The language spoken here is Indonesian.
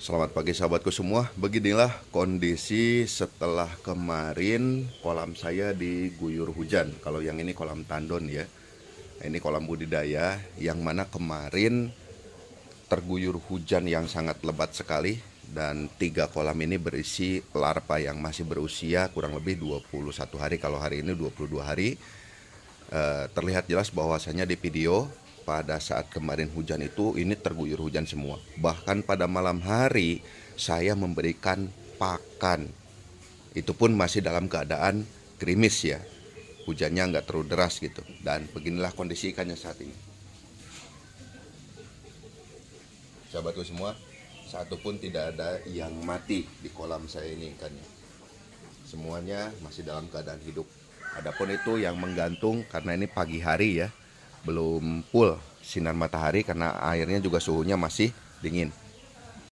Selamat pagi sahabatku semua. Beginilah kondisi setelah kemarin kolam saya diguyur hujan. Kalau yang ini kolam tandon ya. ini kolam budidaya yang mana kemarin terguyur hujan yang sangat lebat sekali dan tiga kolam ini berisi larva yang masih berusia kurang lebih 21 hari kalau hari ini 22 hari. Eh, terlihat jelas bahwasanya di video pada saat kemarin hujan itu ini terguyur hujan semua. Bahkan pada malam hari saya memberikan pakan. Itu pun masih dalam keadaan krimis ya. Hujannya nggak terlalu deras gitu. Dan beginilah kondisi ikannya saat ini. Sahabatku semua, satu pun tidak ada yang mati di kolam saya ini ikannya. Semuanya masih dalam keadaan hidup. Adapun itu yang menggantung karena ini pagi hari ya, belum full sinar matahari karena airnya juga suhunya masih dingin